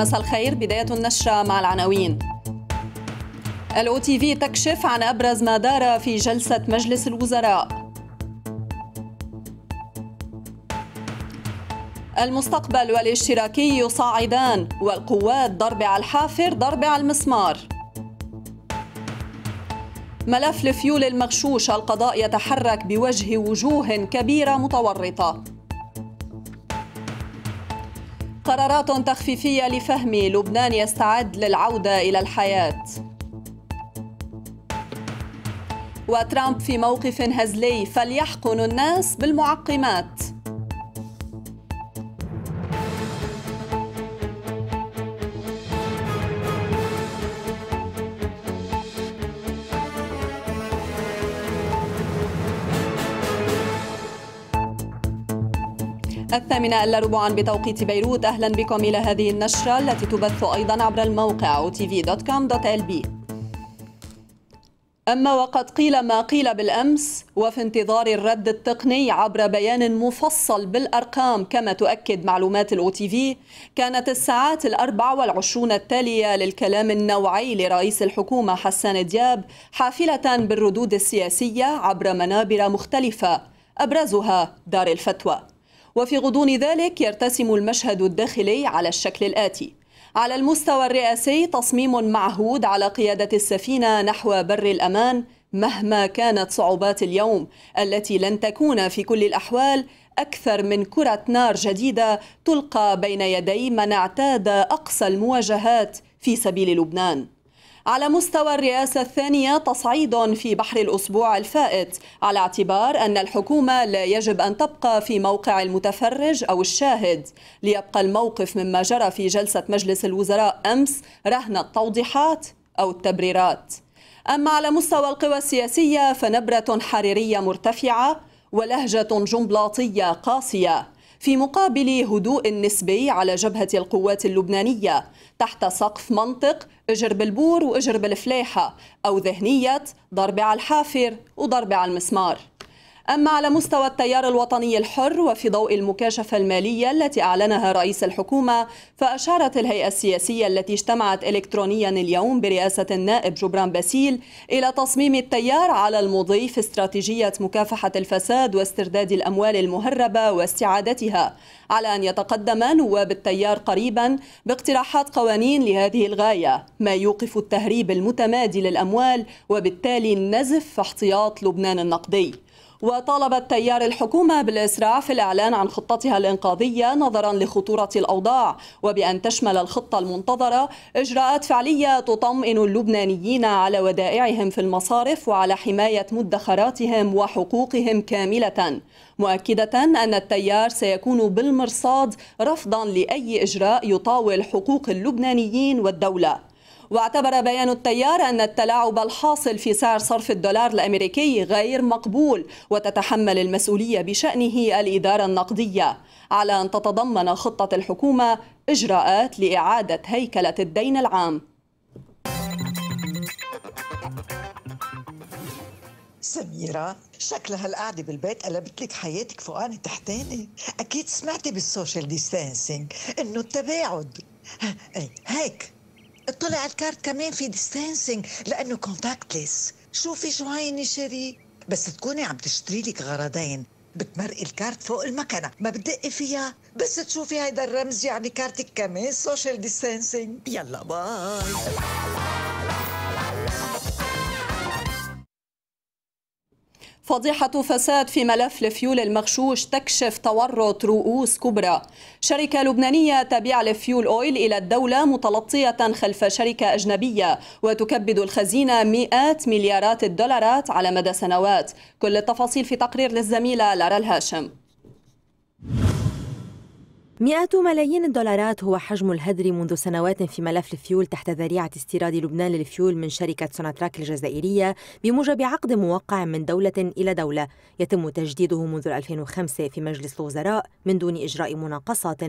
مساء الخير بداية النشرة مع العناوين الأو تي في تكشف عن أبرز ما دار في جلسة مجلس الوزراء المستقبل والاشتراكي يصاعدان والقوات ضرب على الحافر ضرب على المسمار ملف الفيول المغشوش القضاء يتحرك بوجه وجوه كبيرة متورطة قرارات تخفيفية لفهم لبنان يستعد للعودة إلى الحياة وترامب في موقف هزلي فليحقن الناس بالمعقمات الثامنة ألا ربعا بتوقيت بيروت أهلا بكم إلى هذه النشرة التي تبث أيضا عبر الموقع otv.com.lb أما وقد قيل ما قيل بالأمس وفي انتظار الرد التقني عبر بيان مفصل بالأرقام كما تؤكد معلومات الأو تي في كانت الساعات الأربع والعشرون التالية للكلام النوعي لرئيس الحكومة حسان دياب حافلة بالردود السياسية عبر منابر مختلفة أبرزها دار الفتوى وفي غضون ذلك يرتسم المشهد الداخلي على الشكل الآتي على المستوى الرئاسي تصميم معهود على قيادة السفينة نحو بر الأمان مهما كانت صعوبات اليوم التي لن تكون في كل الأحوال أكثر من كرة نار جديدة تلقى بين يدي من اعتاد أقصى المواجهات في سبيل لبنان على مستوى الرئاسة الثانية تصعيد في بحر الأسبوع الفائت على اعتبار أن الحكومة لا يجب أن تبقى في موقع المتفرج أو الشاهد ليبقى الموقف مما جرى في جلسة مجلس الوزراء أمس رهن التوضيحات أو التبريرات أما على مستوى القوى السياسية فنبرة حريرية مرتفعة ولهجة جنبلاطية قاسية في مقابل هدوء نسبي على جبهة القوات اللبنانية تحت سقف منطق اجرب البور واجرب الفلاحة أو ذهنية ضرب على الحافر وضرب على المسمار أما على مستوى التيار الوطني الحر وفي ضوء المكاشفة المالية التي أعلنها رئيس الحكومة فأشارت الهيئة السياسية التي اجتمعت إلكترونيا اليوم برئاسة النائب جبران باسيل إلى تصميم التيار على المضي في استراتيجية مكافحة الفساد واسترداد الأموال المهربة واستعادتها على أن يتقدم نواب التيار قريبا باقتراحات قوانين لهذه الغاية ما يوقف التهريب المتمادي للأموال وبالتالي النزف في احتياط لبنان النقدي وطالب التيار الحكومة بالإسراع في الإعلان عن خطتها الإنقاذية نظرا لخطورة الأوضاع وبأن تشمل الخطة المنتظرة إجراءات فعلية تطمئن اللبنانيين على ودائعهم في المصارف وعلى حماية مدخراتهم وحقوقهم كاملة مؤكدة أن التيار سيكون بالمرصاد رفضا لأي إجراء يطاول حقوق اللبنانيين والدولة واعتبر بيان التيار أن التلاعب الحاصل في سعر صرف الدولار الأمريكي غير مقبول وتتحمل المسؤولية بشأنه الإدارة النقدية على أن تتضمن خطة الحكومة إجراءات لإعادة هيكلة الدين العام سميرة شكلها القعدة بالبيت قلبت لك حياتك فوقانة تحتاني أكيد سمعتي بالسوشيال ديستانسينج إنه التباعد هيك طلع الكارت كمان في ديستانسينج لانه كونتاكتلس شوفي شو عيني شري بس تكوني عم تشتري لك غرضين بتمرقي الكارت فوق المكنة ما بتدقي فيها بس تشوفي هيدا الرمز يعني كارتك كمان سوشيال ديستانسينج يلا باي فضيحة فساد في ملف الفيول المغشوش تكشف تورط رؤوس كبرى شركة لبنانية تبيع الفيول أويل إلى الدولة متلطية خلف شركة أجنبية وتكبد الخزينة مئات مليارات الدولارات على مدى سنوات كل التفاصيل في تقرير للزميلة لارا الهاشم مئات ملايين الدولارات هو حجم الهدر منذ سنوات في ملف الفيول تحت ذريعة استيراد لبنان للفيول من شركة سوناتراك الجزائرية بموجب عقد موقع من دولة إلى دولة يتم تجديده منذ 2005 في مجلس الوزراء من دون إجراء مناقصات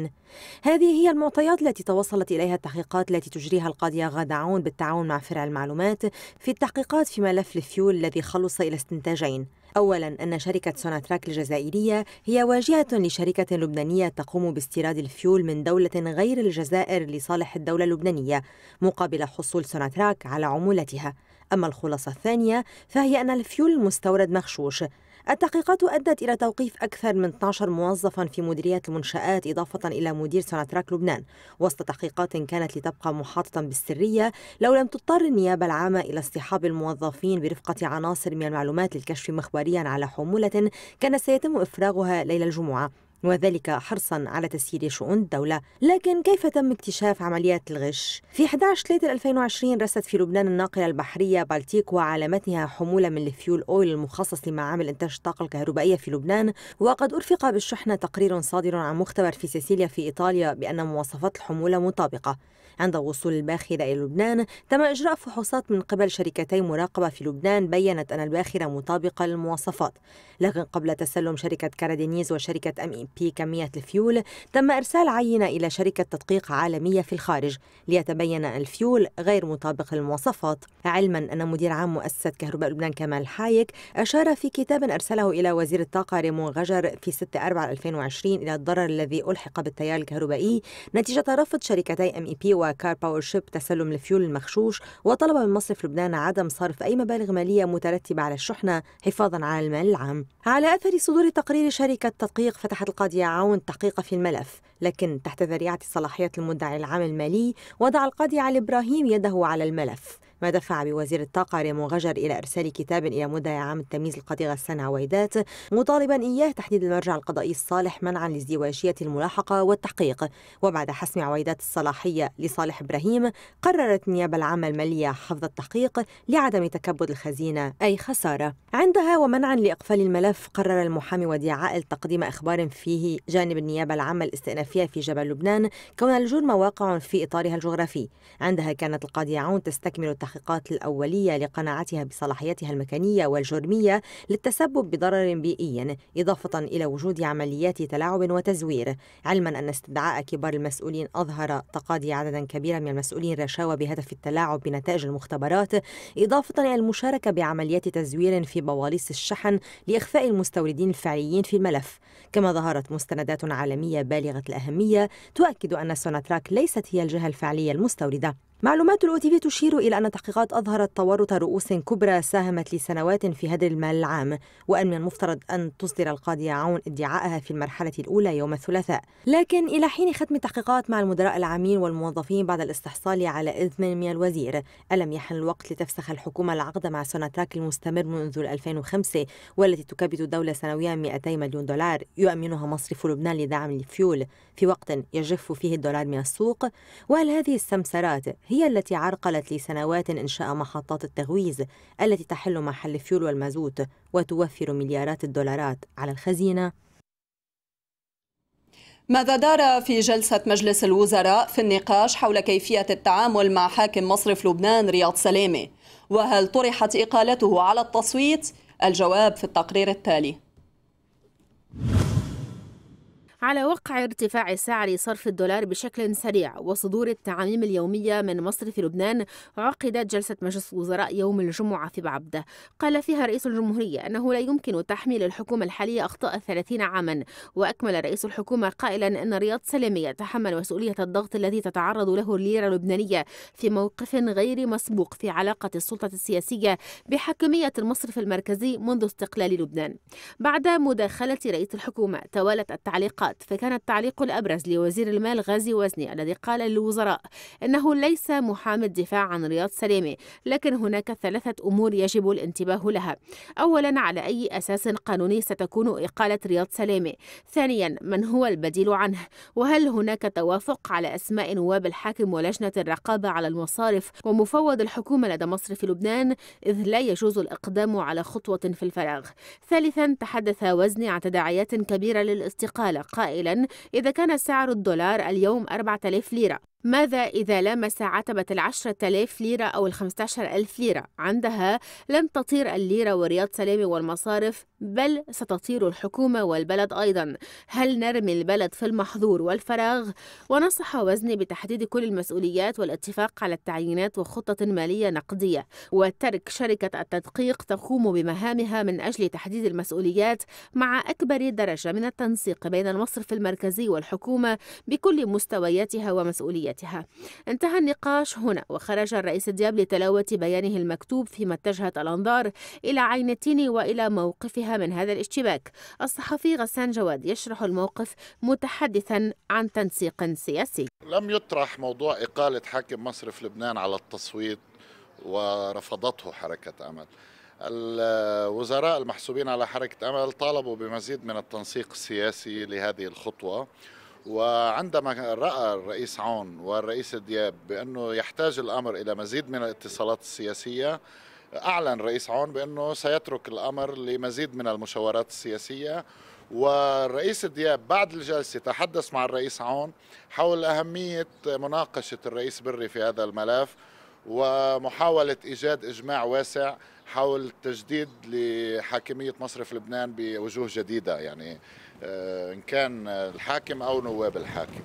هذه هي المعطيات التي توصلت إليها التحقيقات التي تجريها القاضية غادة عون بالتعاون مع فرع المعلومات في التحقيقات في ملف الفيول الذي خلص إلى استنتاجين أولا أن شركة سوناتراك الجزائرية هي واجهة لشركة لبنانية تقوم باستيراد الفيول من دولة غير الجزائر لصالح الدولة اللبنانية مقابل حصول سوناتراك على عمولتها أما الخلاصة الثانية فهي أن الفيول المستورد مغشوش التحقيقات أدت إلى توقيف أكثر من 12 موظفا في مديريات المنشآت إضافة إلى مدير سوناتراك لبنان وسط تحقيقات كانت لتبقى محاطة بالسرية لو لم تضطر النيابة العامة إلى اصطحاب الموظفين برفقة عناصر من المعلومات للكشف مخبريا على حمولة كان سيتم إفراغها ليلة الجمعة وذلك حرصا على تسيير شؤون الدولة لكن كيف تم اكتشاف عمليات الغش؟ في 11 3 2020 رست في لبنان الناقلة البحرية بالتيك وعلامتها حمولة من الفيول أويل المخصص لمعامل إنتاج الطاقة الكهربائية في لبنان وقد أرفق بالشحنة تقرير صادر عن مختبر في سيسيليا في إيطاليا بأن مواصفات الحمولة مطابقة عند وصول الباخرة إلى لبنان تم إجراء فحوصات من قبل شركتي مراقبة في لبنان بيّنت أن الباخرة مطابقة للمواصفات لكن قبل تسلم شركة كارادينيز وشركة أم إم بي كمية الفيول تم إرسال عينة إلى شركة تدقيق عالمية في الخارج ليتبين أن الفيول غير مطابق للمواصفات علما أن مدير عام مؤسسة كهرباء لبنان كمال حايك أشار في كتاب أرسله إلى وزير الطاقة ريمون غجر في 6 4 2020 إلى الضرر الذي ألحق بالتيار الكهربائي نتيجة رفض شركتي أم إي بي و كار باور شيب تسلم الفيول المخشوش وطلب من مصرف لبنان عدم صرف أي مبالغ مالية مترتبة على الشحنة حفاظا على المال العام على أثر صدور تقرير شركة تدقيق فتحت القاضية عون تحقيق في الملف لكن تحت ذريعة صلاحية المدعي العام المالي وضع القاضي علي إبراهيم يده على الملف ما دفع بوزير الطاقة ريمو غجر إلى إرسال كتاب إلى مدعي عام التمييز القضية غسان عويدات مطالبا إياه تحديد المرجع القضائي الصالح منعا لازدواجية الملاحقة والتحقيق وبعد حسم عويدات الصلاحية لصالح إبراهيم قررت النيابة العامة المالية حفظ التحقيق لعدم تكبد الخزينة أي خسارة عندها ومنعا لإقفال الملف قرر المحامي وديع عائل تقديم إخبار فيه جانب النيابة العامة الاستئنافية في جبل لبنان كون الجرم واقع في إطارها الجغرافي عندها كانت القاضية عون تستكمل التحقيق التحقيقات الأولية لقناعتها بصلاحيتها المكانية والجرمية للتسبب بضرر بيئي إضافة إلى وجود عمليات تلاعب وتزوير علما أن استدعاء كبار المسؤولين أظهر تقاضي عددا كبيرا من المسؤولين رشاوى بهدف التلاعب بنتائج المختبرات إضافة إلى المشاركة بعمليات تزوير في بواليص الشحن لإخفاء المستوردين الفعليين في الملف كما ظهرت مستندات عالمية بالغة الأهمية تؤكد أن سوناتراك ليست هي الجهة الفعلية المستوردة معلومات الاو تي تشير الى ان التحقيقات اظهرت تورط رؤوس كبرى ساهمت لسنوات في هدر المال العام وان من المفترض ان تصدر القاضيه عون ادعاءها في المرحله الاولى يوم الثلاثاء لكن الى حين ختم التحقيقات مع المدراء العامين والموظفين بعد الاستحصال على اذن من الوزير الم يحن الوقت لتفسخ الحكومه العقد مع سوناتراك المستمر منذ 2005 والتي تكبد الدوله سنويا 200 مليون دولار يؤمنها مصرف لبنان لدعم الفيول في وقت يجف فيه الدولار من السوق وهل هذه السمسرات هي التي عرقلت لسنوات إنشاء محطات التغويز التي تحل محل الفيول والمازوت وتوفر مليارات الدولارات على الخزينة ماذا دار في جلسة مجلس الوزراء في النقاش حول كيفية التعامل مع حاكم مصرف لبنان رياض سلامة؟ وهل طرحت إقالته على التصويت؟ الجواب في التقرير التالي. على وقع ارتفاع سعر صرف الدولار بشكل سريع وصدور التعاميم اليومية من مصرف لبنان عقدت جلسة مجلس الوزراء يوم الجمعة في بعبدة قال فيها رئيس الجمهورية أنه لا يمكن تحميل الحكومة الحالية أخطاء 30 عاما وأكمل رئيس الحكومة قائلا أن رياض سلامي يتحمل مسؤولية الضغط الذي تتعرض له الليرة اللبنانية في موقف غير مسبوق في علاقة السلطة السياسية بحكمية المصرف المركزي منذ استقلال لبنان بعد مداخلة رئيس الحكومة توالت التعليقات الاجراءات فكان التعليق الأبرز لوزير المال غازي وزني الذي قال للوزراء أنه ليس محامي الدفاع عن رياض سلامة لكن هناك ثلاثة أمور يجب الانتباه لها أولا على أي أساس قانوني ستكون إقالة رياض سلامة ثانيا من هو البديل عنه وهل هناك توافق على أسماء نواب الحاكم ولجنة الرقابة على المصارف ومفوض الحكومة لدى مصر في لبنان إذ لا يجوز الإقدام على خطوة في الفراغ ثالثا تحدث وزني عن تداعيات كبيرة للاستقالة قائلا إذا كان سعر الدولار اليوم 4000 ليرة ماذا إذا لمس عتبة العشرة آلاف ليرة أو عشر ألف ليرة؟ عندها لن تطير الليرة ورياض سلامي والمصارف بل ستطير الحكومة والبلد أيضا هل نرمي البلد في المحظور والفراغ؟ ونصح وزني بتحديد كل المسؤوليات والاتفاق على التعيينات وخطة مالية نقدية وترك شركة التدقيق تقوم بمهامها من أجل تحديد المسؤوليات مع أكبر درجة من التنسيق بين المصرف المركزي والحكومة بكل مستوياتها ومسؤولياتها وحياتها انتهى النقاش هنا وخرج الرئيس دياب لتلاوة بيانه المكتوب فيما اتجهت الأنظار إلى عين تيني وإلى موقفها من هذا الاشتباك الصحفي غسان جواد يشرح الموقف متحدثا عن تنسيق سياسي لم يطرح موضوع إقالة حاكم مصرف لبنان على التصويت ورفضته حركة أمل الوزراء المحسوبين على حركة أمل طالبوا بمزيد من التنسيق السياسي لهذه الخطوة وعندما رأى الرئيس عون والرئيس دياب بأنه يحتاج الأمر إلى مزيد من الاتصالات السياسية أعلن رئيس عون بأنه سيترك الأمر لمزيد من المشاورات السياسية والرئيس دياب بعد الجلسة تحدث مع الرئيس عون حول أهمية مناقشة الرئيس بري في هذا الملف ومحاولة إيجاد إجماع واسع حول تجديد لحاكمية مصرف لبنان بوجوه جديدة يعني آه، ان كان الحاكم او نواب الحاكم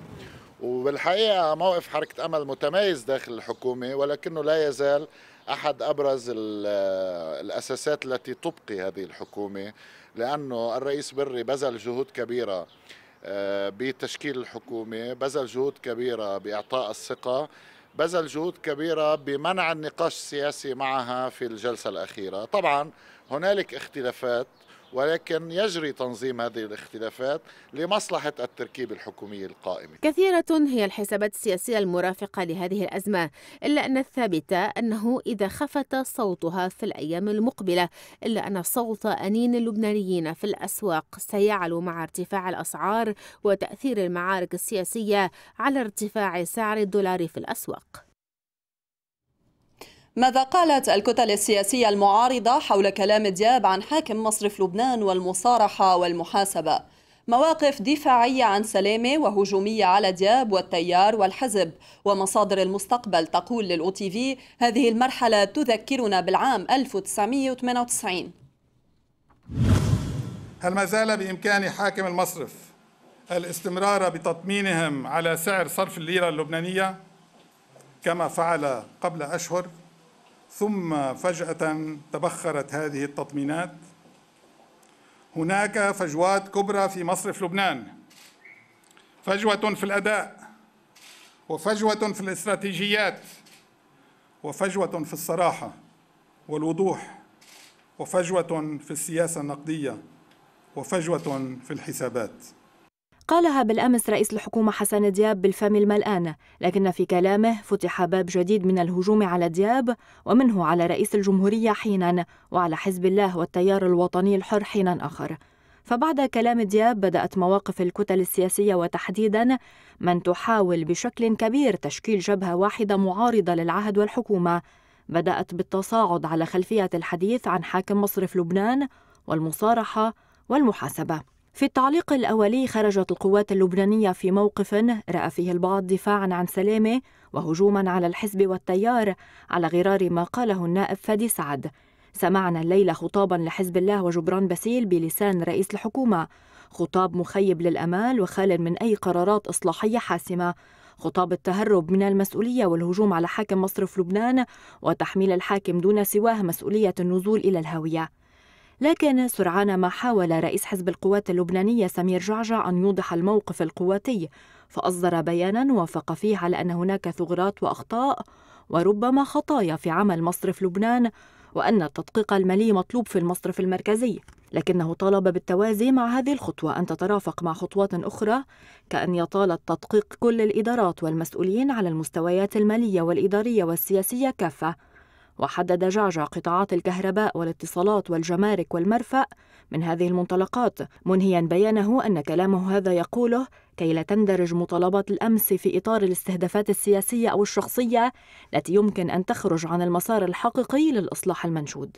وبالحقيقه موقف حركه امل متميز داخل الحكومه ولكنه لا يزال احد ابرز آه، الاساسات التي تبقي هذه الحكومه لانه الرئيس بري بذل جهود كبيره آه، بتشكيل الحكومه، بذل جهود كبيره باعطاء الثقه بذل جهود كبيره بمنع النقاش السياسي معها في الجلسه الاخيره، طبعا هنالك اختلافات ولكن يجري تنظيم هذه الاختلافات لمصلحة التركيب الحكومي القائم كثيرة هي الحسابات السياسية المرافقة لهذه الأزمة إلا أن الثابت أنه إذا خفت صوتها في الأيام المقبلة إلا أن صوت أنين اللبنانيين في الأسواق سيعلو مع ارتفاع الأسعار وتأثير المعارك السياسية على ارتفاع سعر الدولار في الأسواق ماذا قالت الكتل السياسية المعارضة حول كلام دياب عن حاكم مصرف لبنان والمصارحة والمحاسبة؟ مواقف دفاعية عن سلامة وهجومية على دياب والتيار والحزب ومصادر المستقبل تقول للأو تي في هذه المرحلة تذكرنا بالعام 1998 هل ما زال بإمكان حاكم المصرف الاستمرار بتطمينهم على سعر صرف الليرة اللبنانية كما فعل قبل أشهر؟ ثم فجأة تبخرت هذه التطمينات هناك فجوات كبرى في مصرف لبنان فجوة في الأداء وفجوة في الاستراتيجيات وفجوة في الصراحة والوضوح وفجوة في السياسة النقدية وفجوة في الحسابات قالها بالأمس رئيس الحكومة حسن دياب بالفم الملآن لكن في كلامه فتح باب جديد من الهجوم على دياب ومنه على رئيس الجمهورية حينا وعلى حزب الله والتيار الوطني الحر حينا آخر فبعد كلام دياب بدأت مواقف الكتل السياسية وتحديدا من تحاول بشكل كبير تشكيل جبهة واحدة معارضة للعهد والحكومة بدأت بالتصاعد على خلفية الحديث عن حاكم مصرف لبنان والمصارحة والمحاسبة في التعليق الأولي خرجت القوات اللبنانية في موقف رأى فيه البعض دفاعا عن سلامة وهجوما على الحزب والتيار على غرار ما قاله النائب فادي سعد سمعنا الليلة خطابا لحزب الله وجبران باسيل بلسان رئيس الحكومة خطاب مخيب للأمال وخال من أي قرارات إصلاحية حاسمة خطاب التهرب من المسؤولية والهجوم على حاكم مصرف لبنان وتحميل الحاكم دون سواه مسؤولية النزول إلى الهاوية لكن سرعان ما حاول رئيس حزب القوات اللبنانية سمير جعجع أن يوضح الموقف القواتي فأصدر بيانا وافق فيه على أن هناك ثغرات وأخطاء وربما خطايا في عمل مصرف لبنان وأن التدقيق المالي مطلوب في المصرف المركزي لكنه طالب بالتوازي مع هذه الخطوة أن تترافق مع خطوات أخرى كأن يطال التدقيق كل الإدارات والمسؤولين على المستويات المالية والإدارية والسياسية كافة وحدد جعجع قطاعات الكهرباء والاتصالات والجمارك والمرفأ من هذه المنطلقات منهيا بيانه أن كلامه هذا يقوله كي لا تندرج مطالبات الأمس في إطار الاستهدافات السياسية أو الشخصية التي يمكن أن تخرج عن المسار الحقيقي للإصلاح المنشود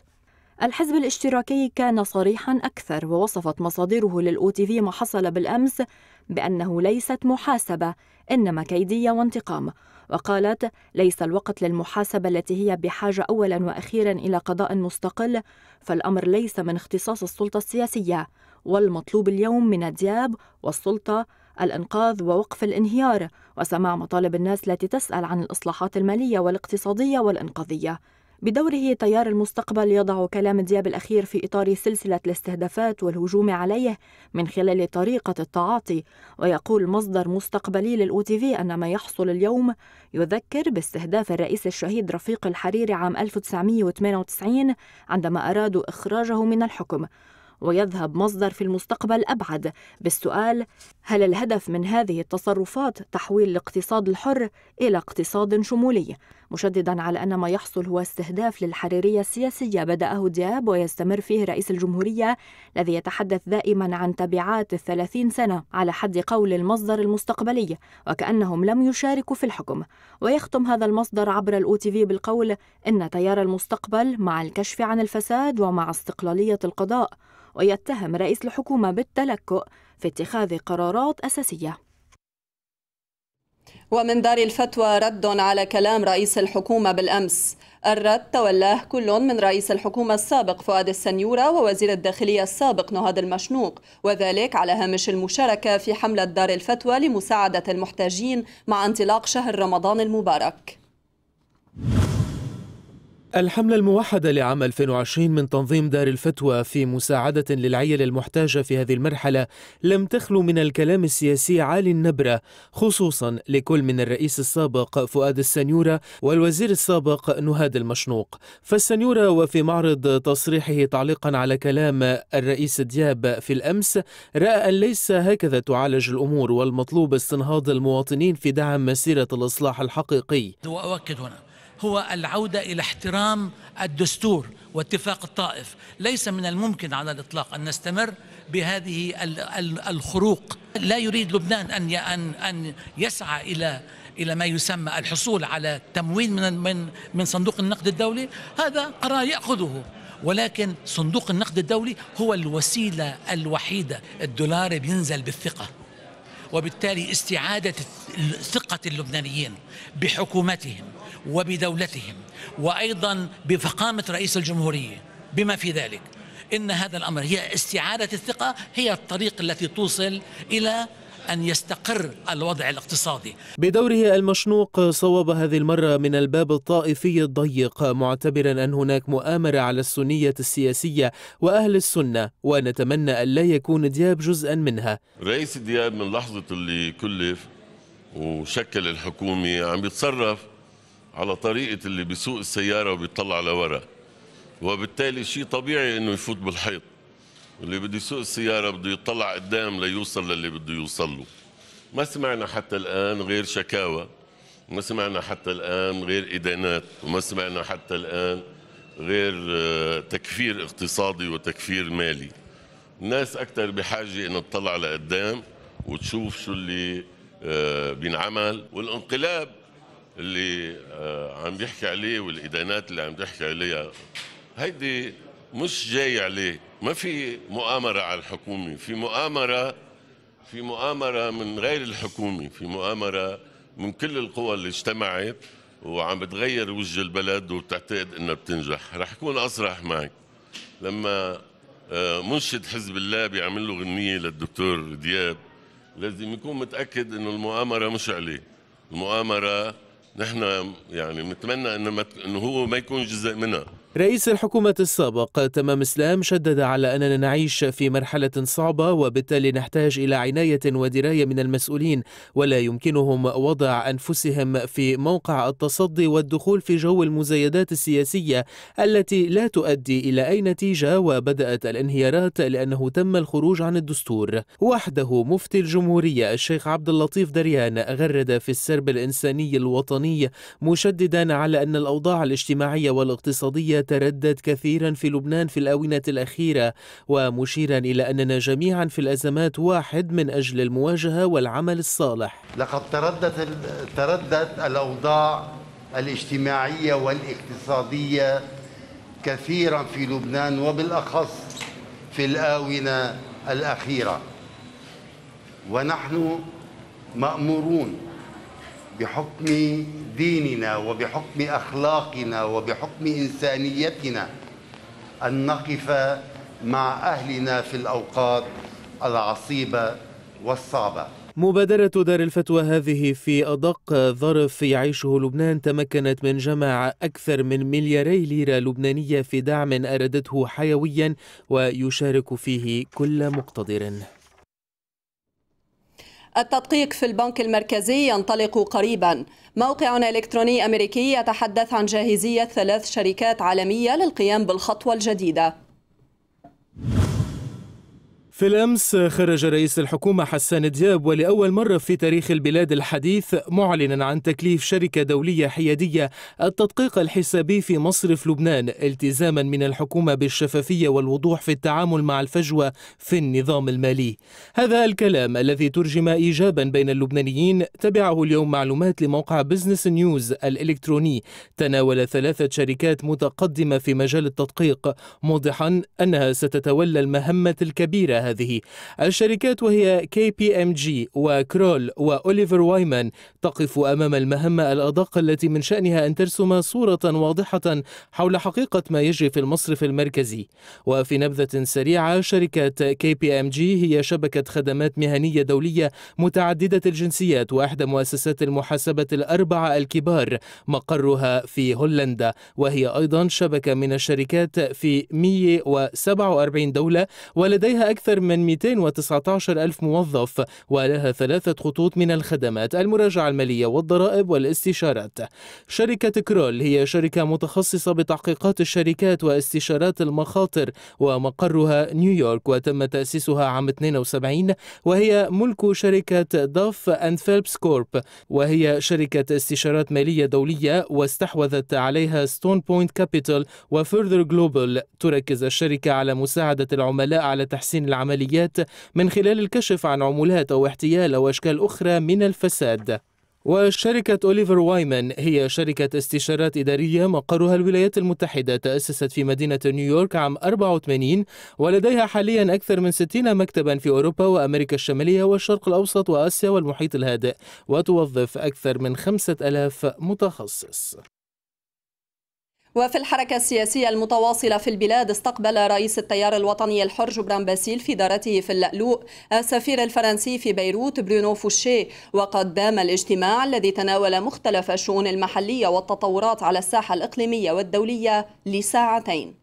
الحزب الاشتراكي كان صريحا أكثر ووصفت مصادره للأو تي في ما حصل بالأمس بأنه ليست محاسبة إنما كيدية وانتقام وقالت ليس الوقت للمحاسبة التي هي بحاجة أولا وأخيرا إلى قضاء مستقل فالأمر ليس من اختصاص السلطة السياسية والمطلوب اليوم من الدياب والسلطة الإنقاذ ووقف الانهيار وسماع مطالب الناس التي تسأل عن الإصلاحات المالية والاقتصادية والإنقاذية بدوره تيار المستقبل يضع كلام دياب الأخير في إطار سلسلة الاستهدافات والهجوم عليه من خلال طريقة التعاطي ويقول مصدر مستقبلي للأوتي في أن ما يحصل اليوم يذكر باستهداف الرئيس الشهيد رفيق الحريري عام 1998 عندما أرادوا إخراجه من الحكم ويذهب مصدر في المستقبل أبعد بالسؤال هل الهدف من هذه التصرفات تحويل الاقتصاد الحر إلى اقتصاد شمولي؟ مشددا على أن ما يحصل هو استهداف للحريرية السياسية بدأه دياب ويستمر فيه رئيس الجمهورية الذي يتحدث دائما عن تبعات الثلاثين سنة على حد قول المصدر المستقبلي وكأنهم لم يشاركوا في الحكم ويختم هذا المصدر عبر الأو تي في بالقول إن تيار المستقبل مع الكشف عن الفساد ومع استقلالية القضاء ويتهم رئيس الحكومة بالتلكؤ في اتخاذ قرارات أساسية ومن دار الفتوى رد على كلام رئيس الحكومة بالأمس الرد تولاه كل من رئيس الحكومة السابق فؤاد السنيورة ووزير الداخلية السابق نهاد المشنوق وذلك على هامش المشاركة في حملة دار الفتوى لمساعدة المحتاجين مع انطلاق شهر رمضان المبارك الحملة الموحدة لعام 2020 من تنظيم دار الفتوى في مساعدة للعيلة المحتاجة في هذه المرحلة لم تخلو من الكلام السياسي عالي النبرة خصوصا لكل من الرئيس السابق فؤاد السنيورة والوزير السابق نهاد المشنوق فالسنيورة وفي معرض تصريحه تعليقا على كلام الرئيس دياب في الأمس رأى أن ليس هكذا تعالج الأمور والمطلوب استنهاض المواطنين في دعم مسيرة الإصلاح الحقيقي وأؤكد هنا هو العودة إلى احترام الدستور واتفاق الطائف ليس من الممكن على الإطلاق أن نستمر بهذه الخروق لا يريد لبنان أن أن يسعى إلى إلى ما يسمى الحصول على تمويل من من من صندوق النقد الدولي هذا قرار يأخذه ولكن صندوق النقد الدولي هو الوسيلة الوحيدة الدولار بينزل بالثقة وبالتالي استعادة ثقة اللبنانيين بحكومتهم وبدولتهم وأيضا بفقامة رئيس الجمهورية بما في ذلك إن هذا الأمر هي استعادة الثقة هي الطريق التي توصل إلى أن يستقر الوضع الاقتصادي بدوره المشنوق صوب هذه المرة من الباب الطائفي الضيق معتبرا أن هناك مؤامرة على السنية السياسية وأهل السنة ونتمنى أن لا يكون دياب جزءا منها رئيس دياب من لحظة اللي كلف وشكل الحكومة عم يتصرف على طريقه اللي بيسوق السياره وبيطلع لورا وبالتالي شيء طبيعي انه يفوت بالحيط اللي بده يسوق السياره بده يطلع قدام ليوصل للي بده يوصل له ما سمعنا حتى الان غير شكاوى ما سمعنا حتى الان غير ادانات وما سمعنا حتى الان غير آه، تكفير اقتصادي وتكفير مالي الناس اكثر بحاجه انها تطلع لقدام وتشوف شو اللي آه، بينعمل والانقلاب اللي آه، عم بيحكي عليه والادانات اللي عم بيحكي عليها هيدي مش جاي عليه ما في مؤامره على الحكومه في مؤامره في مؤامره من غير الحكومه في مؤامره من كل القوى اللي اجتمعت وعم بتغير وجه البلد وبتعتقد انها بتنجح رح اكون اصرح معك لما آه، منشد حزب الله بيعمل له غنيه للدكتور دياب لازم يكون متاكد انه المؤامره مش عليه المؤامره نحن يعني نتمنى ان ما انه هو ما يكون جزء منها رئيس الحكومة السابق تمام إسلام شدد على أننا نعيش في مرحلة صعبة وبالتالي نحتاج إلى عناية ودراية من المسؤولين ولا يمكنهم وضع أنفسهم في موقع التصدي والدخول في جو المزايدات السياسية التي لا تؤدي إلى أي نتيجة وبدأت الانهيارات لأنه تم الخروج عن الدستور وحده مفتي الجمهورية الشيخ عبد اللطيف دريان غرد في السرب الإنساني الوطني مشددا على أن الأوضاع الاجتماعية والاقتصادية يتردد كثيرا في لبنان في الآونة الأخيرة ومشيرا إلى أننا جميعا في الأزمات واحد من أجل المواجهة والعمل الصالح لقد تردد تردد الأوضاع الاجتماعية والاقتصادية كثيرا في لبنان وبالأخص في الآونة الأخيرة ونحن مأمورون بحكم ديننا وبحكم أخلاقنا وبحكم إنسانيتنا أن نقف مع أهلنا في الأوقات العصيبة والصعبة مبادرة دار الفتوى هذه في أدق ظرف يعيشه لبنان تمكنت من جمع أكثر من ملياري ليرة لبنانية في دعم أردته حيويا ويشارك فيه كل مقتدر التدقيق في البنك المركزي ينطلق قريبا موقع إلكتروني أمريكي يتحدث عن جاهزية ثلاث شركات عالمية للقيام بالخطوة الجديدة في الأمس خرج رئيس الحكومة حسان دياب ولأول مرة في تاريخ البلاد الحديث معلنا عن تكليف شركة دولية حيادية التدقيق الحسابي في مصرف لبنان التزاما من الحكومة بالشفافية والوضوح في التعامل مع الفجوة في النظام المالي هذا الكلام الذي ترجم إيجابا بين اللبنانيين تبعه اليوم معلومات لموقع بزنس نيوز الإلكتروني تناول ثلاثة شركات متقدمة في مجال التدقيق موضحا أنها ستتولى المهمة الكبيرة هذه الشركات وهي كي بي ام جي وكرول وأوليفر وايمان تقف أمام المهمة الأدق التي من شأنها أن ترسم صورة واضحة حول حقيقة ما يجري في المصرف المركزي وفي نبذة سريعة شركة كي بي ام جي هي شبكة خدمات مهنية دولية متعددة الجنسيات وإحدى مؤسسات المحاسبة الأربعة الكبار مقرها في هولندا وهي أيضا شبكة من الشركات في 147 دولة ولديها أكثر من 219 ألف موظف ولها ثلاثة خطوط من الخدمات المراجعة المالية والضرائب والاستشارات شركة كرول هي شركة متخصصة بتحقيقات الشركات واستشارات المخاطر ومقرها نيويورك وتم تأسيسها عام 72 وهي ملك شركة داف أند فيلبس كورب وهي شركة استشارات مالية دولية واستحوذت عليها ستون بوينت كابيتال وفيرذر جلوبال تركز الشركة على مساعدة العملاء على تحسين العمل عمليات من خلال الكشف عن عمولات أو احتيال أو أشكال أخرى من الفساد وشركة أوليفر وايمان هي شركة استشارات إدارية مقرها الولايات المتحدة تأسست في مدينة نيويورك عام 84 ولديها حاليا أكثر من 60 مكتبا في أوروبا وأمريكا الشمالية والشرق الأوسط وآسيا والمحيط الهادئ وتوظف أكثر من 5000 متخصص وفي الحركة السياسية المتواصلة في البلاد استقبل رئيس التيار الوطني الحر جبران باسيل في دارته في اللألوء السفير الفرنسي في بيروت برونو فوشيه وقد دام الاجتماع الذي تناول مختلف الشؤون المحلية والتطورات على الساحة الإقليمية والدولية لساعتين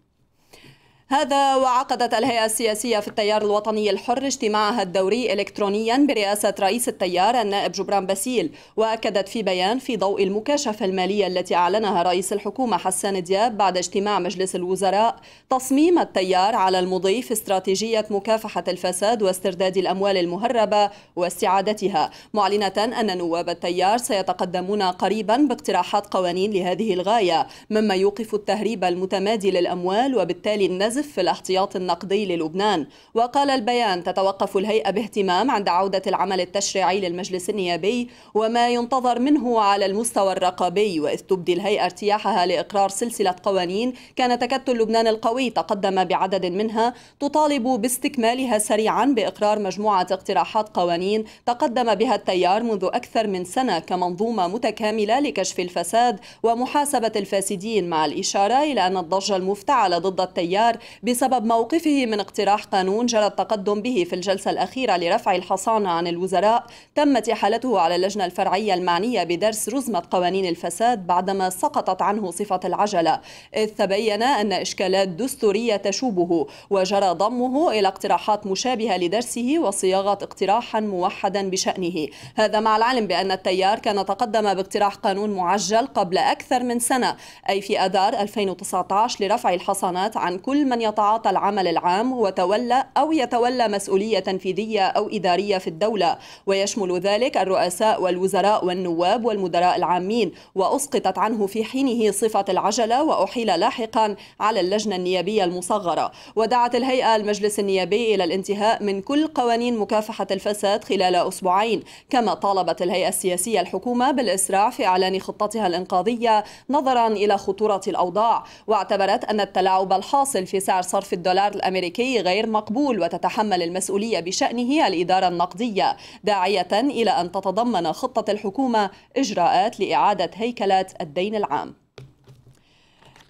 هذا وعقدت الهيئة السياسية في التيار الوطني الحر اجتماعها الدوري إلكترونيا برئاسة رئيس التيار النائب جبران باسيل وأكدت في بيان في ضوء المكاشفة المالية التي أعلنها رئيس الحكومة حسان دياب بعد اجتماع مجلس الوزراء تصميم التيار على المضي في استراتيجية مكافحة الفساد واسترداد الأموال المهربة واستعادتها معلنة أن نواب التيار سيتقدمون قريبا باقتراحات قوانين لهذه الغاية مما يوقف التهريب المتمادي للأموال وبالتالي النزع تزف الاحتياط النقدي للبنان وقال البيان تتوقف الهيئة باهتمام عند عودة العمل التشريعي للمجلس النيابي وما ينتظر منه على المستوى الرقابي وإذ تبدي الهيئة ارتياحها لإقرار سلسلة قوانين كان تكتل لبنان القوي تقدم بعدد منها تطالب باستكمالها سريعا بإقرار مجموعة اقتراحات قوانين تقدم بها التيار منذ أكثر من سنة كمنظومة متكاملة لكشف الفساد ومحاسبة الفاسدين مع الإشارة إلى أن الضجة المفتعلة ضد التيار بسبب موقفه من اقتراح قانون جرى التقدم به في الجلسة الأخيرة لرفع الحصانة عن الوزراء تم احالته على اللجنة الفرعية المعنية بدرس رزمة قوانين الفساد بعدما سقطت عنه صفة العجلة إذ تبين أن إشكالات دستورية تشوبه وجرى ضمه إلى اقتراحات مشابهة لدرسه وصياغة اقتراحا موحدا بشأنه هذا مع العلم بأن التيار كان تقدم باقتراح قانون معجل قبل أكثر من سنة أي في أذار 2019 لرفع الحصانات عن كل من من يتعاطى العمل العام وتولى أو يتولى مسؤولية تنفيذية أو إدارية في الدولة ويشمل ذلك الرؤساء والوزراء والنواب والمدراء العامين وأسقطت عنه في حينه صفة العجلة وأحيل لاحقا على اللجنة النيابية المصغرة ودعت الهيئة المجلس النيابي إلى الانتهاء من كل قوانين مكافحة الفساد خلال أسبوعين كما طالبت الهيئة السياسية الحكومة بالإسراع في إعلان خطتها الإنقاذية نظرا إلى خطورة الأوضاع واعتبرت أن التلاعب الحاصل في سعر صرف الدولار الأمريكي غير مقبول وتتحمل المسؤولية بشأنه الإدارة النقدية داعية إلى أن تتضمن خطة الحكومة إجراءات لإعادة هيكلة الدين العام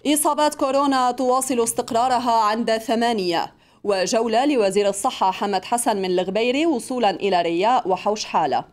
إصابات كورونا تواصل استقرارها عند ثمانية وجولة لوزير الصحة حمد حسن من الغبيري وصولا إلى رياء وحوش حالة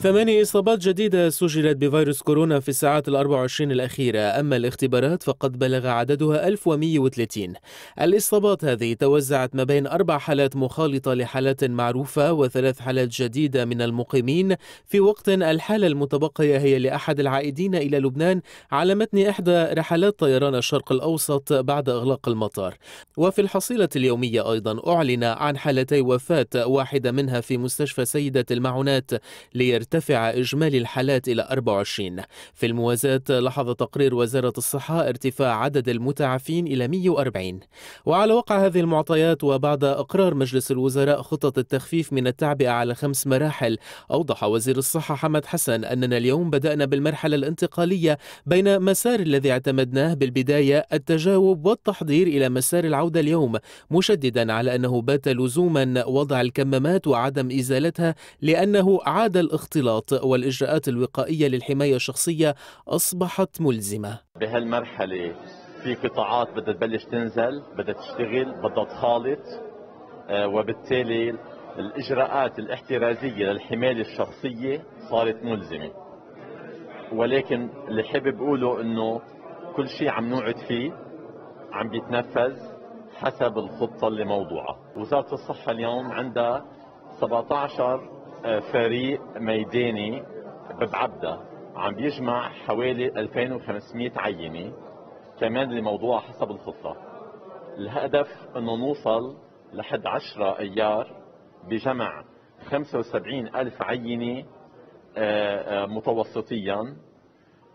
ثماني إصابات جديدة سجلت بفيروس كورونا في الساعات ال 24 الأخيرة أما الاختبارات فقد بلغ عددها 1130 الإصابات هذه توزعت ما بين أربع حالات مخالطة لحالات معروفة وثلاث حالات جديدة من المقيمين في وقت الحالة المتبقية هي لأحد العائدين إلى لبنان على متن إحدى رحلات طيران الشرق الأوسط بعد إغلاق المطار وفي الحصيلة اليومية أيضا أعلن عن حالتي وفاة واحدة منها في مستشفى سيدة المعونات ليرتفع ليرتفع إجمالي الحالات إلى 24 في الموازاة لاحظ تقرير وزارة الصحة ارتفاع عدد المتعافين إلى 140 وعلى وقع هذه المعطيات وبعد إقرار مجلس الوزراء خطة التخفيف من التعبئة على خمس مراحل أوضح وزير الصحة حمد حسن أننا اليوم بدأنا بالمرحلة الانتقالية بين مسار الذي اعتمدناه بالبداية التجاوب والتحضير إلى مسار العودة اليوم مشددا على أنه بات لزوما وضع الكمامات وعدم إزالتها لأنه عاد الاختلاط الاختلاط والإجراءات الوقائية للحماية الشخصية أصبحت ملزمة بهالمرحلة في قطاعات بدها تبلش تنزل بدها تشتغل بدها تخالط آه، وبالتالي الإجراءات الاحترازية للحماية الشخصية صارت ملزمة ولكن اللي حابب أقوله أنه كل شيء عم نوعد فيه عم بيتنفذ حسب الخطة اللي موضوعة وزارة الصحة اليوم عندها 17 فريق ميداني ببعبدا عم بيجمع حوالي 2500 عينة كمان لموضوع حسب الخطة الهدف انه نوصل لحد 10 ايار بجمع 75 ألف عينة آه، آه، متوسطيا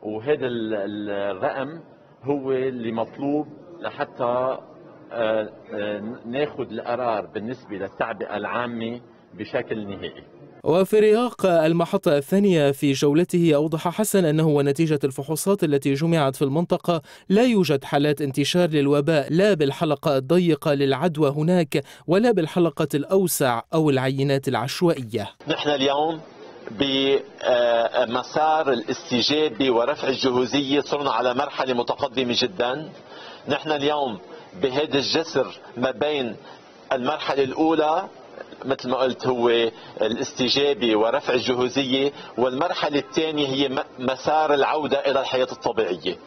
وهذا الرقم هو اللي مطلوب لحتى آه، ناخذ القرار بالنسبة للتعبئة العامة بشكل نهائي وفي رياق المحطة الثانية في جولته أوضح حسن أنه نتيجة الفحوصات التي جمعت في المنطقة لا يوجد حالات انتشار للوباء لا بالحلقة الضيقة للعدوى هناك ولا بالحلقة الأوسع أو العينات العشوائية نحن اليوم بمسار الاستجابة ورفع الجهوزية صرنا على مرحلة متقدمة جدا نحن اليوم بهذا الجسر ما بين المرحلة الأولى مثل ما قلت هو الاستجابة ورفع الجهوزية والمرحلة الثانية هي مسار العودة إلى الحياة الطبيعية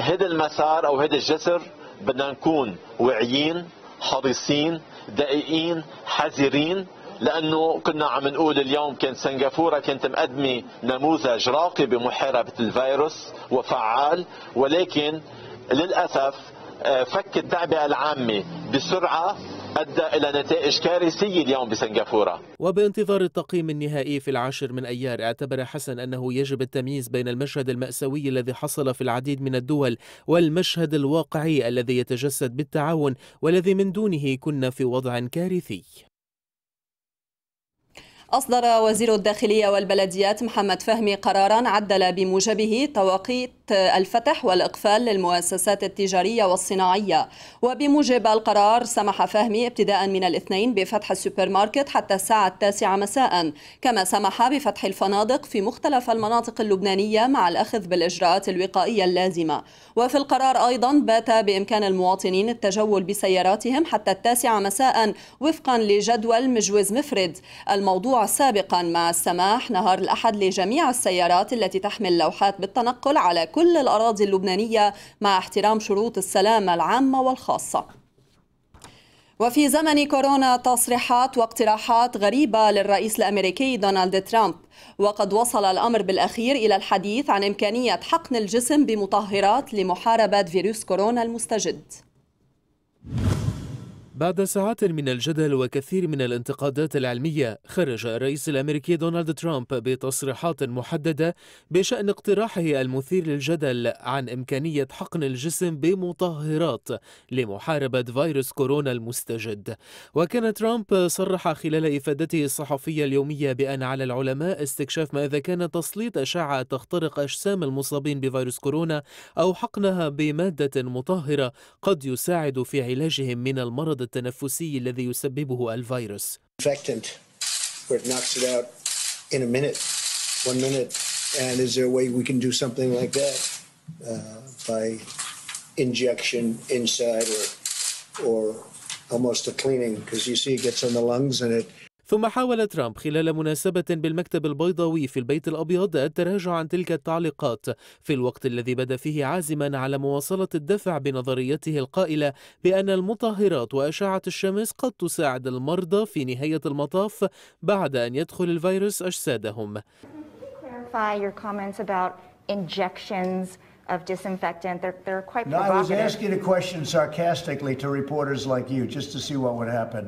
هذا المسار أو هذا الجسر بدنا نكون واعيين حريصين دقيقين حذرين لانه كنا عم نقول اليوم كان سنغافوره كانت مقدمه نموذج راقي بمحاربه الفيروس وفعال ولكن للاسف آه، فك التعبئه العامه بسرعه أدى إلى نتائج كارثية اليوم بسنغافورة وبانتظار التقييم النهائي في العاشر من أيار اعتبر حسن أنه يجب التمييز بين المشهد المأساوي الذي حصل في العديد من الدول والمشهد الواقعي الذي يتجسد بالتعاون والذي من دونه كنا في وضع كارثي أصدر وزير الداخلية والبلديات محمد فهمي قرارا عدل بموجبه توقيت الفتح والإقفال للمؤسسات التجارية والصناعية وبموجب القرار سمح فهمي ابتداء من الاثنين بفتح السوبر ماركت حتى الساعة التاسعة مساء كما سمح بفتح الفنادق في مختلف المناطق اللبنانية مع الأخذ بالإجراءات الوقائية اللازمة وفي القرار أيضا بات بإمكان المواطنين التجول بسياراتهم حتى التاسعة مساء وفقا لجدول مجوز مفرد الموضوع سابقا مع السماح نهار الأحد لجميع السيارات التي تحمل لوحات بالتنقل على كل الأراضي اللبنانية مع احترام شروط السلامة العامة والخاصة وفي زمن كورونا تصريحات واقتراحات غريبة للرئيس الأمريكي دونالد ترامب وقد وصل الأمر بالأخير إلى الحديث عن إمكانية حقن الجسم بمطهرات لمحاربة فيروس كورونا المستجد بعد ساعات من الجدل وكثير من الانتقادات العلمية خرج الرئيس الأمريكي دونالد ترامب بتصريحات محددة بشأن اقتراحه المثير للجدل عن إمكانية حقن الجسم بمطهرات لمحاربة فيروس كورونا المستجد وكان ترامب صرح خلال إفادته الصحفية اليومية بأن على العلماء استكشاف ما إذا كان تسليط أشعة تخترق أجسام المصابين بفيروس كورونا أو حقنها بمادة مطهرة قد يساعد في علاجهم من المرض Infectant, where it it knocks out in a minute, one minute. And is there a way we can do something like that uh, by injection inside or, or almost a cleaning? Because you see, it gets in the lungs and it ثم حاول ترامب خلال مناسبة بالمكتب البيضاوي في البيت الأبيض التراجع عن تلك التعليقات في الوقت الذي بدا فيه عازما على مواصلة الدفع بنظريته القائلة بأن المطهرات وأشعة الشمس قد تساعد المرضى في نهاية المطاف بعد أن يدخل الفيروس أجسادهم of disinfectant. They're, they're quite no, I was asking a question sarcastically to reporters like you just to see what would happen.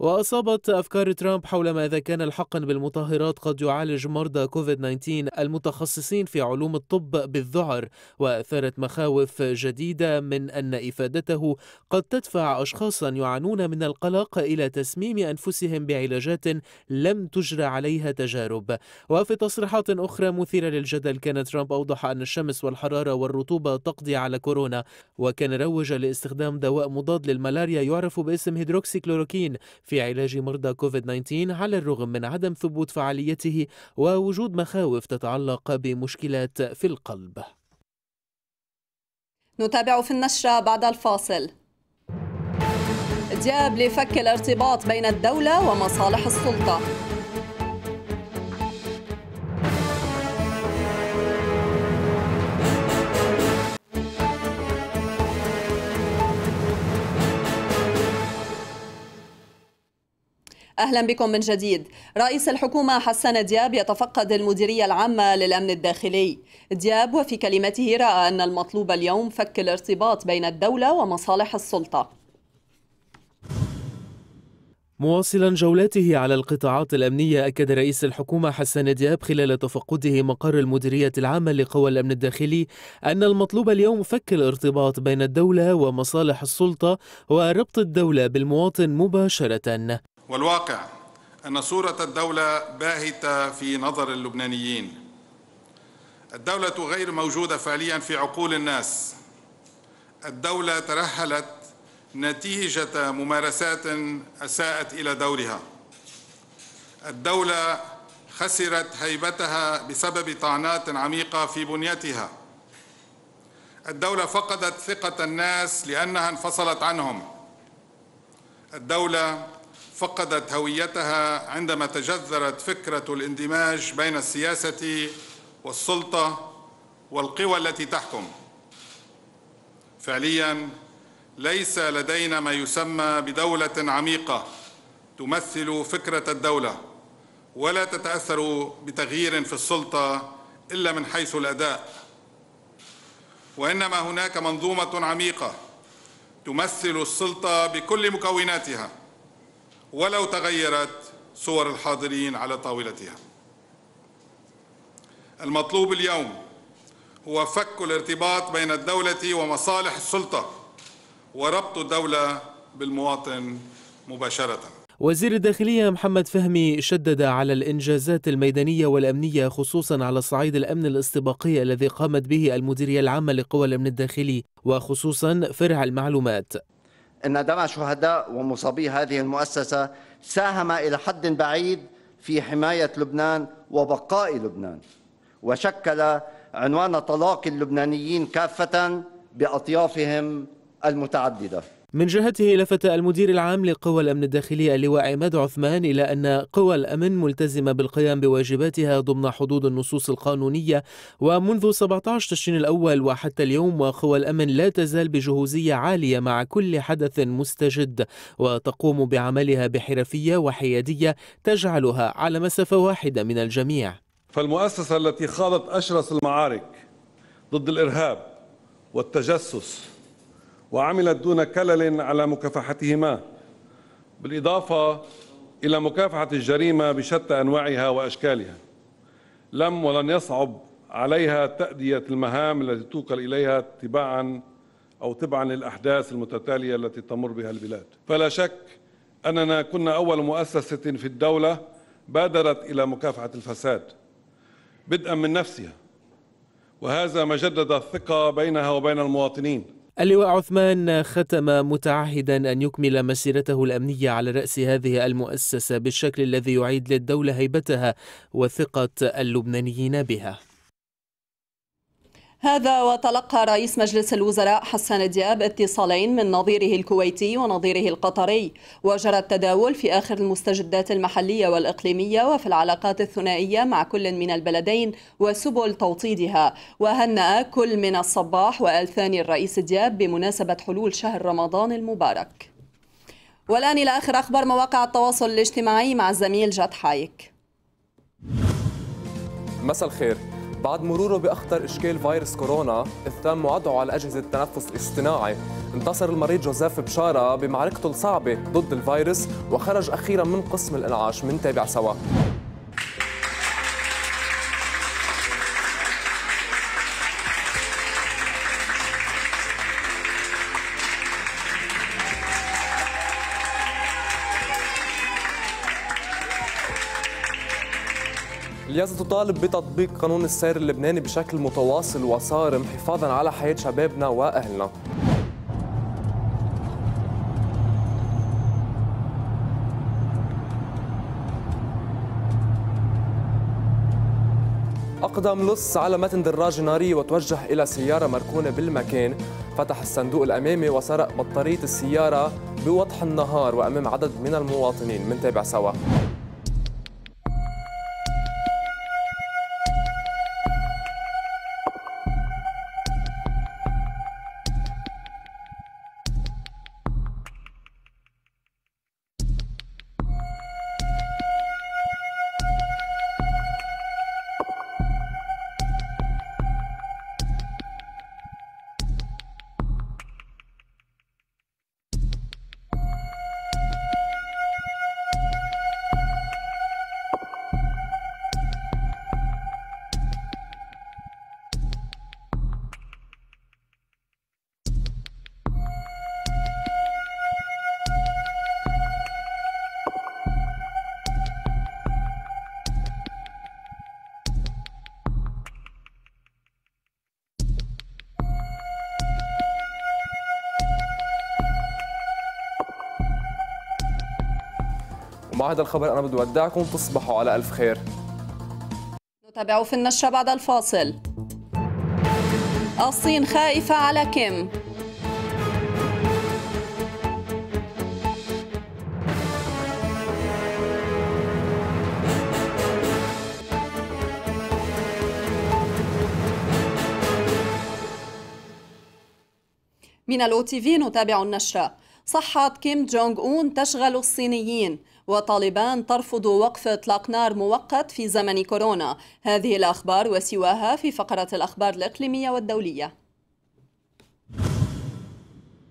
وأصابت أفكار ترامب حول ما إذا كان الحقا بالمطهرات قد يعالج مرضى كوفيد-19 المتخصصين في علوم الطب بالذعر وأثارت مخاوف جديدة من أن إفادته قد تدفع أشخاصا يعانون من القلق إلى تسميم أنفسهم بعلاجات لم تجرى عليها تجارب وفي تصريحات أخرى مثيرة للجدل كان ترامب أوضح أن الشمس والحرارة والرطوبة تقضي على كورونا وكان روج لاستخدام دواء مضاد للملاريا يعرف باسم هيدروكسيكلوروكين في علاج مرضى كوفيد 19 على الرغم من عدم ثبوت فعاليته ووجود مخاوف تتعلق بمشكلات في القلب. نتابع في النشرة بعد الفاصل. دياب لفك الارتباط بين الدولة ومصالح السلطة أهلا بكم من جديد رئيس الحكومة حسان دياب يتفقد المديرية العامة للأمن الداخلي دياب وفي كلمته رأى أن المطلوب اليوم فك الارتباط بين الدولة ومصالح السلطة مواصلا جولاته على القطاعات الأمنية أكد رئيس الحكومة حسان دياب خلال تفقده مقر المديرية العامة لقوى الأمن الداخلي أن المطلوب اليوم فك الارتباط بين الدولة ومصالح السلطة وربط الدولة بالمواطن مباشرة والواقع أن صورة الدولة باهتة في نظر اللبنانيين الدولة غير موجودة فعليا في عقول الناس الدولة ترهلت نتيجة ممارسات أساءت إلى دورها الدولة خسرت هيبتها بسبب طعنات عميقة في بنيتها الدولة فقدت ثقة الناس لأنها انفصلت عنهم الدولة فقدت هويتها عندما تجذرت فكرة الاندماج بين السياسة والسلطة والقوى التي تحكم فعليا ليس لدينا ما يسمى بدولة عميقة تمثل فكرة الدولة ولا تتأثر بتغيير في السلطة إلا من حيث الأداء وإنما هناك منظومة عميقة تمثل السلطة بكل مكوناتها ولو تغيرت صور الحاضرين على طاولتها المطلوب اليوم هو فك الارتباط بين الدولة ومصالح السلطة وربط الدولة بالمواطن مباشرة وزير الداخلية محمد فهمي شدد على الإنجازات الميدانية والأمنية خصوصا على صعيد الأمن الاستباقي الذي قامت به المديرية العامة لقوى الأمن الداخلي وخصوصا فرع المعلومات أن دمع شهداء ومصابي هذه المؤسسة ساهم إلى حد بعيد في حماية لبنان وبقاء لبنان وشكل عنوان تلاقي اللبنانيين كافة بأطيافهم المتعددة من جهته لفت المدير العام لقوى الأمن الداخلي اللواء عماد عثمان إلى أن قوى الأمن ملتزمة بالقيام بواجباتها ضمن حدود النصوص القانونية ومنذ 17 تشرين الأول وحتى اليوم وقوى الأمن لا تزال بجهوزية عالية مع كل حدث مستجد وتقوم بعملها بحرفية وحيادية تجعلها على مسافة واحدة من الجميع فالمؤسسة التي خاضت أشرس المعارك ضد الإرهاب والتجسس وعملت دون كلل على مكافحتهما بالإضافة إلى مكافحة الجريمة بشتى أنواعها وأشكالها لم ولن يصعب عليها تأدية المهام التي توكل إليها تباعا أو تبعا للأحداث المتتالية التي تمر بها البلاد فلا شك أننا كنا أول مؤسسة في الدولة بادرت إلى مكافحة الفساد بدءا من نفسها وهذا ما جدد الثقة بينها وبين المواطنين اللواء عثمان ختم متعهدا أن يكمل مسيرته الأمنية على رأس هذه المؤسسة بالشكل الذي يعيد للدولة هيبتها وثقة اللبنانيين بها هذا وتلقى رئيس مجلس الوزراء حسان دياب اتصالين من نظيره الكويتي ونظيره القطري وجرى التداول في آخر المستجدات المحلية والإقليمية وفي العلاقات الثنائية مع كل من البلدين وسبل توطيدها وهنأ كل من الصباح وآل ثاني الرئيس دياب بمناسبة حلول شهر رمضان المبارك والآن إلى آخر أخبار مواقع التواصل الاجتماعي مع الزميل جاد حايك مساء الخير بعد مروره بأخطر إشكال فيروس كورونا إذ تم وضعه على أجهزة التنفس الاصطناعي انتصر المريض جوزيف بشارة بمعركته الصعبة ضد الفيروس وخرج أخيرا من قسم الإنعاش من تابع سوا الرياض تطالب بتطبيق قانون السير اللبناني بشكل متواصل وصارم حفاظا على حياة شبابنا وأهلنا أقدم لص على متن دراجة نارية وتوجه إلى سيارة مركونة بالمكان فتح الصندوق الأمامي وسرق بطارية السيارة بوضح النهار وأمام عدد من المواطنين منتابع سوا هذا الخبر أنا بدي أودعكم تصبحوا على ألف خير نتابع في النشرة بعد الفاصل الصين خائفة على كيم من الأو تي في نتابع النشرة صحة كيم جونغ أون تشغل الصينيين وطالبان ترفض وقف إطلاق نار مؤقت في زمن كورونا هذه الأخبار وسواها في فقرة الأخبار الإقليمية والدولية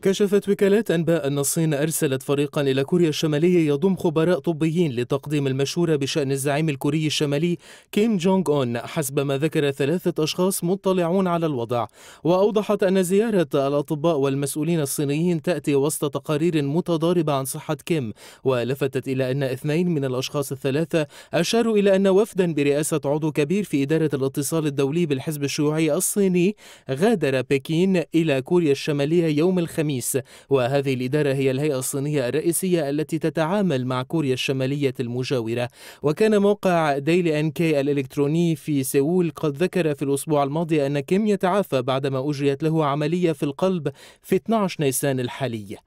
كشفت وكالات أنباء أن الصين أرسلت فريقا إلى كوريا الشمالية يضم خبراء طبيين لتقديم المشورة بشأن الزعيم الكوري الشمالي كيم جونغ أون حسب ما ذكر ثلاثة أشخاص مطلعون على الوضع وأوضحت أن زيارة الأطباء والمسؤولين الصينيين تأتي وسط تقارير متضاربة عن صحة كيم ولفتت إلى أن اثنين من الأشخاص الثلاثة أشاروا إلى أن وفدا برئاسة عضو كبير في إدارة الاتصال الدولي بالحزب الشيوعي الصيني غادر بكين إلى كوريا الشمالية يوم الخميس الخميس وهذه الإدارة هي الهيئة الصينية الرئيسية التي تتعامل مع كوريا الشمالية المجاورة وكان موقع ديلي أن كي الإلكتروني في سيول قد ذكر في الأسبوع الماضي أن كيم يتعافى بعدما أجريت له عملية في القلب في 12 نيسان الحالي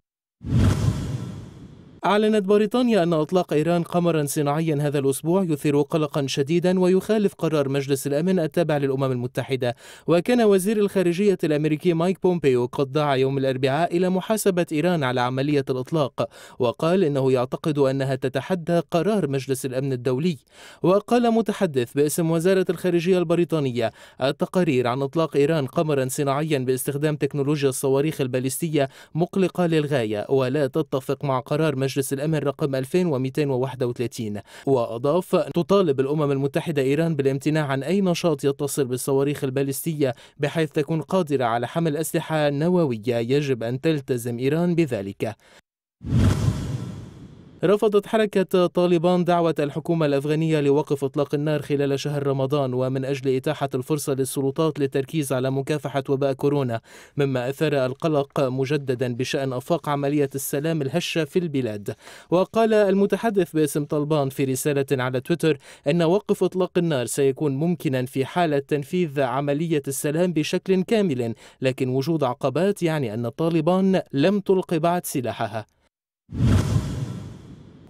أعلنت بريطانيا أن أطلاق إيران قمرا صناعيا هذا الأسبوع يثير قلقا شديدا ويخالف قرار مجلس الأمن التابع للأمم المتحدة وكان وزير الخارجية الأمريكي مايك بومبيو قد دعا يوم الأربعاء إلى محاسبة إيران على عملية الإطلاق وقال إنه يعتقد أنها تتحدى قرار مجلس الأمن الدولي وقال متحدث باسم وزارة الخارجية البريطانية التقارير عن إطلاق إيران قمرا صناعيا باستخدام تكنولوجيا الصواريخ الباليستية مقلقة للغاية ولا تتفق مع قرار مجلس مجلس الأمن رقم 2231 وأضاف تطالب الأمم المتحدة إيران بالامتناع عن أي نشاط يتصل بالصواريخ البالستية بحيث تكون قادرة على حمل أسلحة نووية يجب أن تلتزم إيران بذلك رفضت حركة طالبان دعوة الحكومة الأفغانية لوقف إطلاق النار خلال شهر رمضان ومن أجل إتاحة الفرصة للسلطات للتركيز على مكافحة وباء كورونا مما أثار القلق مجددا بشأن أفاق عملية السلام الهشة في البلاد وقال المتحدث باسم طالبان في رسالة على تويتر أن وقف إطلاق النار سيكون ممكنا في حالة تنفيذ عملية السلام بشكل كامل لكن وجود عقبات يعني أن طالبان لم تلقي بعد سلاحها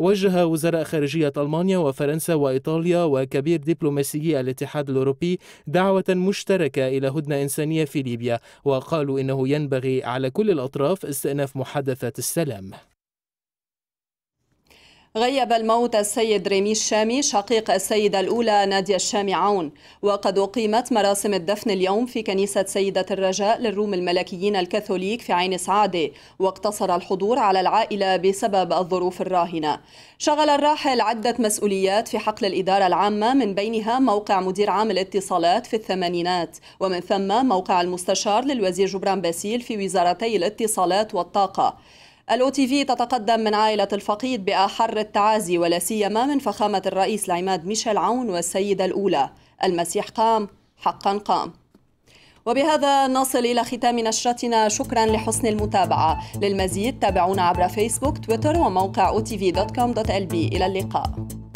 وجه وزراء خارجية ألمانيا وفرنسا وإيطاليا وكبير دبلوماسيي الاتحاد الأوروبي دعوة مشتركة إلى هدنة إنسانية في ليبيا وقالوا إنه ينبغي على كل الأطراف استئناف محادثات السلام غيب الموت السيد ريمي الشامي شقيق السيدة الأولى نادية الشامي عون وقد أقيمت مراسم الدفن اليوم في كنيسة سيدة الرجاء للروم الملكيين الكاثوليك في عين سعادة واقتصر الحضور على العائلة بسبب الظروف الراهنة شغل الراحل عدة مسؤوليات في حقل الإدارة العامة من بينها موقع مدير عام الاتصالات في الثمانينات ومن ثم موقع المستشار للوزير جبران باسيل في وزارتي الاتصالات والطاقة الاو تي في تتقدم من عائلة الفقيد بأحر التعازي ولا سيما من فخامة الرئيس العماد ميشيل عون والسيدة الأولى المسيح قام حقا قام وبهذا نصل إلى ختام نشرتنا شكرا لحسن المتابعة للمزيد تابعونا عبر فيسبوك تويتر وموقع otv.com.lb إلى اللقاء